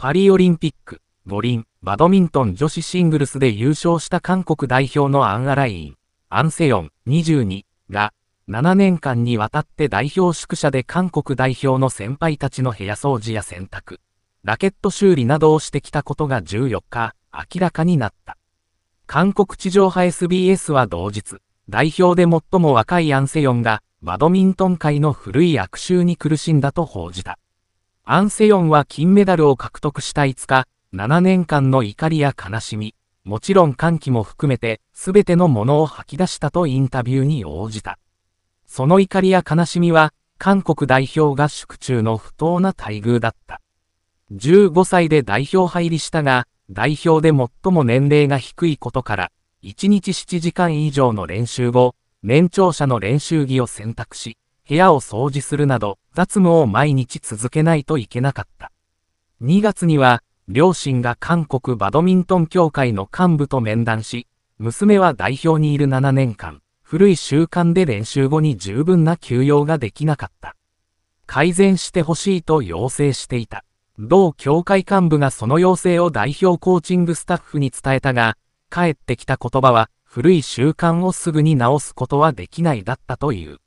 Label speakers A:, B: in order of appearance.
A: パリオリンピック、五輪、バドミントン女子シングルスで優勝した韓国代表のアン・アライン、アン・セヨン、22が、7年間にわたって代表宿舎で韓国代表の先輩たちの部屋掃除や洗濯、ラケット修理などをしてきたことが14日、明らかになった。韓国地上波 SBS は同日、代表で最も若いアン・セヨンが、バドミントン界の古い悪臭に苦しんだと報じた。アン・セヨンは金メダルを獲得した5日、7年間の怒りや悲しみ、もちろん歓喜も含めて、すべてのものを吐き出したとインタビューに応じた。その怒りや悲しみは、韓国代表合宿中の不当な待遇だった。15歳で代表入りしたが、代表で最も年齢が低いことから、1日7時間以上の練習後、年長者の練習着を選択し、部屋を掃除するなど雑務を毎日続けないといけなかった。2月には、両親が韓国バドミントン協会の幹部と面談し、娘は代表にいる7年間、古い習慣で練習後に十分な休養ができなかった。改善してほしいと要請していた。同協会幹部がその要請を代表コーチングスタッフに伝えたが、返ってきた言葉は、古い習慣をすぐに直すことはできないだったという。